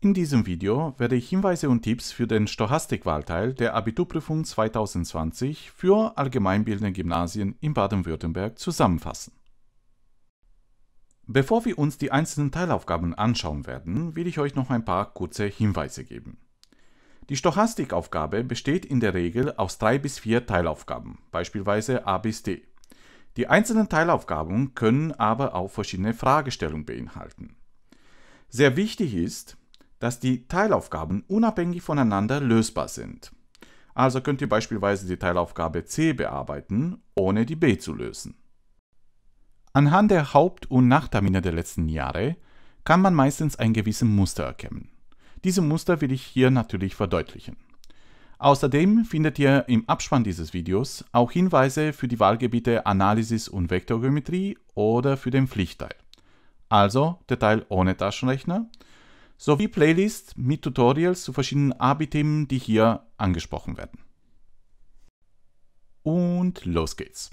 In diesem Video werde ich Hinweise und Tipps für den Stochastikwahlteil der Abiturprüfung 2020 für allgemeinbildende Gymnasien in Baden-Württemberg zusammenfassen. Bevor wir uns die einzelnen Teilaufgaben anschauen werden, will ich euch noch ein paar kurze Hinweise geben. Die Stochastikaufgabe besteht in der Regel aus drei bis vier Teilaufgaben, beispielsweise A bis D. Die einzelnen Teilaufgaben können aber auch verschiedene Fragestellungen beinhalten. Sehr wichtig ist, dass die Teilaufgaben unabhängig voneinander lösbar sind. Also könnt ihr beispielsweise die Teilaufgabe C bearbeiten, ohne die B zu lösen. Anhand der Haupt- und Nachttermine der letzten Jahre kann man meistens ein gewisses Muster erkennen. Diese Muster will ich hier natürlich verdeutlichen. Außerdem findet ihr im Abspann dieses Videos auch Hinweise für die Wahlgebiete Analysis und Vektorgeometrie oder für den Pflichtteil, also der Teil ohne Taschenrechner sowie Playlists mit Tutorials zu verschiedenen ab themen die hier angesprochen werden. Und los geht's.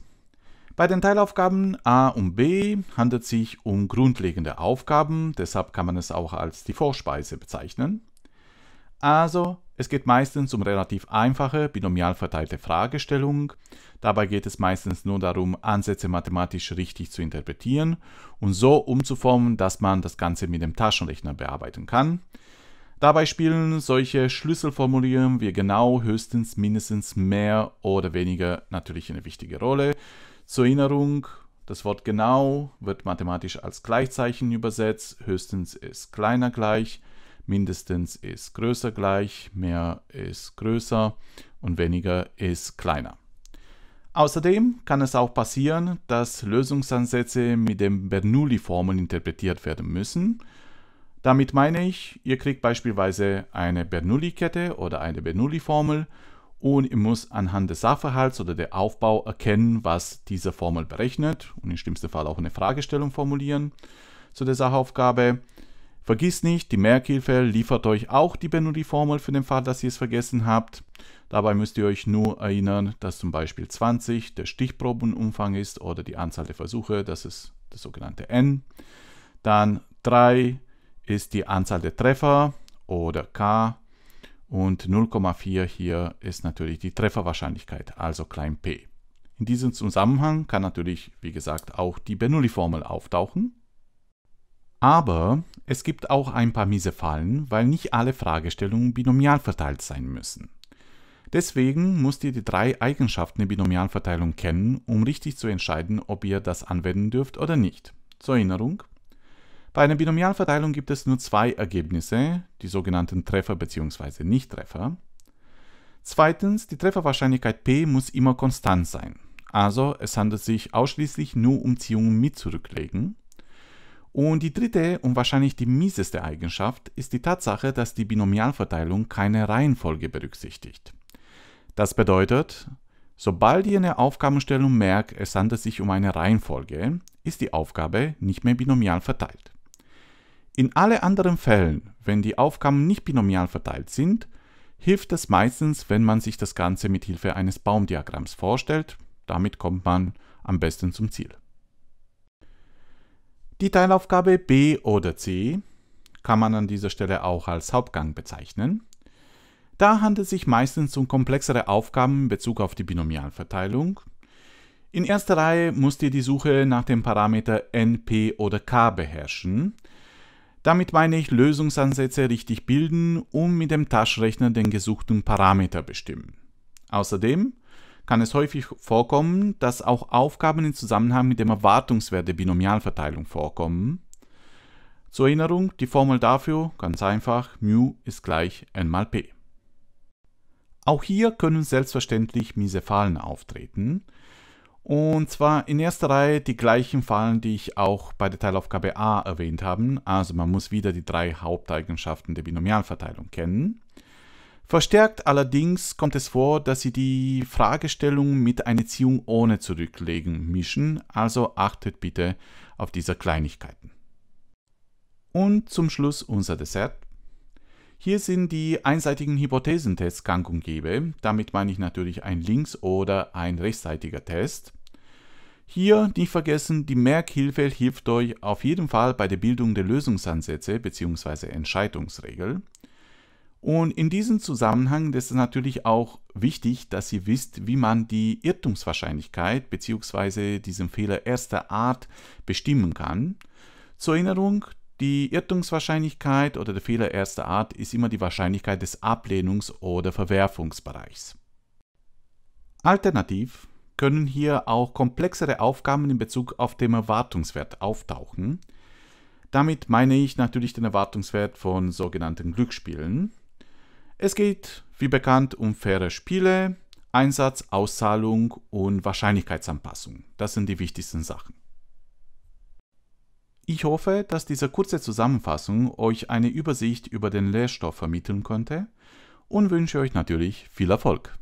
Bei den Teilaufgaben A und B handelt es sich um grundlegende Aufgaben, deshalb kann man es auch als die Vorspeise bezeichnen. Also es geht meistens um relativ einfache, binomial verteilte Fragestellungen. Dabei geht es meistens nur darum, Ansätze mathematisch richtig zu interpretieren und so umzuformen, dass man das Ganze mit dem Taschenrechner bearbeiten kann. Dabei spielen solche Schlüsselformulierungen wie genau, höchstens, mindestens, mehr oder weniger natürlich eine wichtige Rolle. Zur Erinnerung, das Wort genau wird mathematisch als Gleichzeichen übersetzt, höchstens ist kleiner gleich mindestens ist größer gleich, mehr ist größer und weniger ist kleiner. Außerdem kann es auch passieren, dass Lösungsansätze mit den Bernoulli-Formeln interpretiert werden müssen. Damit meine ich, ihr kriegt beispielsweise eine Bernoulli-Kette oder eine Bernoulli-Formel und ihr müsst anhand des Sachverhalts oder der Aufbau erkennen, was diese Formel berechnet und im schlimmsten Fall auch eine Fragestellung formulieren zu der Sachaufgabe. Vergiss nicht, die Merkhilfe liefert euch auch die Bernoulli-Formel für den Fall, dass ihr es vergessen habt. Dabei müsst ihr euch nur erinnern, dass zum Beispiel 20 der Stichprobenumfang ist oder die Anzahl der Versuche, das ist das sogenannte n. Dann 3 ist die Anzahl der Treffer oder k. Und 0,4 hier ist natürlich die Trefferwahrscheinlichkeit, also klein p. In diesem Zusammenhang kann natürlich, wie gesagt, auch die Bernoulli-Formel auftauchen. Aber es gibt auch ein paar miese Fallen, weil nicht alle Fragestellungen binomial verteilt sein müssen. Deswegen musst ihr die drei Eigenschaften der Binomialverteilung kennen, um richtig zu entscheiden, ob ihr das anwenden dürft oder nicht. Zur Erinnerung, bei einer Binomialverteilung gibt es nur zwei Ergebnisse, die sogenannten Treffer bzw. Nichttreffer. Zweitens, die Trefferwahrscheinlichkeit P muss immer konstant sein. Also es handelt sich ausschließlich nur um Ziehungen mit zurücklegen. Und die dritte und wahrscheinlich die mieseste Eigenschaft ist die Tatsache, dass die Binomialverteilung keine Reihenfolge berücksichtigt. Das bedeutet, sobald ihr eine Aufgabenstellung merkt, es handelt sich um eine Reihenfolge, ist die Aufgabe nicht mehr binomial verteilt. In alle anderen Fällen, wenn die Aufgaben nicht binomial verteilt sind, hilft es meistens, wenn man sich das Ganze mit Hilfe eines Baumdiagramms vorstellt. Damit kommt man am besten zum Ziel. Die Teilaufgabe B oder C kann man an dieser Stelle auch als Hauptgang bezeichnen. Da handelt es sich meistens um komplexere Aufgaben in Bezug auf die Binomialverteilung. In erster Reihe musst ihr die Suche nach dem Parameter NP oder K beherrschen. Damit meine ich Lösungsansätze richtig bilden und mit dem Taschenrechner den gesuchten Parameter bestimmen. Außerdem kann es häufig vorkommen, dass auch Aufgaben im Zusammenhang mit dem Erwartungswert der Binomialverteilung vorkommen. Zur Erinnerung, die Formel dafür ganz einfach, μ ist gleich n mal p. Auch hier können selbstverständlich miese Fallen auftreten. Und zwar in erster Reihe die gleichen Fallen, die ich auch bei der Teilaufgabe A erwähnt habe. Also man muss wieder die drei Haupteigenschaften der Binomialverteilung kennen. Verstärkt allerdings kommt es vor, dass sie die Fragestellung mit einer Ziehung ohne Zurücklegen mischen, also achtet bitte auf diese Kleinigkeiten. Und zum Schluss unser Dessert. Hier sind die einseitigen Hypothesentests gang und gäbe. Damit meine ich natürlich ein links- oder ein rechtsseitiger Test. Hier nicht vergessen, die Merkhilfe hilft euch auf jeden Fall bei der Bildung der Lösungsansätze bzw. Entscheidungsregel. Und in diesem Zusammenhang ist es natürlich auch wichtig, dass ihr wisst, wie man die Irrtumswahrscheinlichkeit bzw. diesen Fehler erster Art bestimmen kann. Zur Erinnerung, die Irrtumswahrscheinlichkeit oder der Fehler erster Art ist immer die Wahrscheinlichkeit des Ablehnungs- oder Verwerfungsbereichs. Alternativ können hier auch komplexere Aufgaben in Bezug auf den Erwartungswert auftauchen. Damit meine ich natürlich den Erwartungswert von sogenannten Glücksspielen. Es geht, wie bekannt, um faire Spiele, Einsatz, Auszahlung und Wahrscheinlichkeitsanpassung. Das sind die wichtigsten Sachen. Ich hoffe, dass diese kurze Zusammenfassung euch eine Übersicht über den Lehrstoff vermitteln konnte und wünsche euch natürlich viel Erfolg.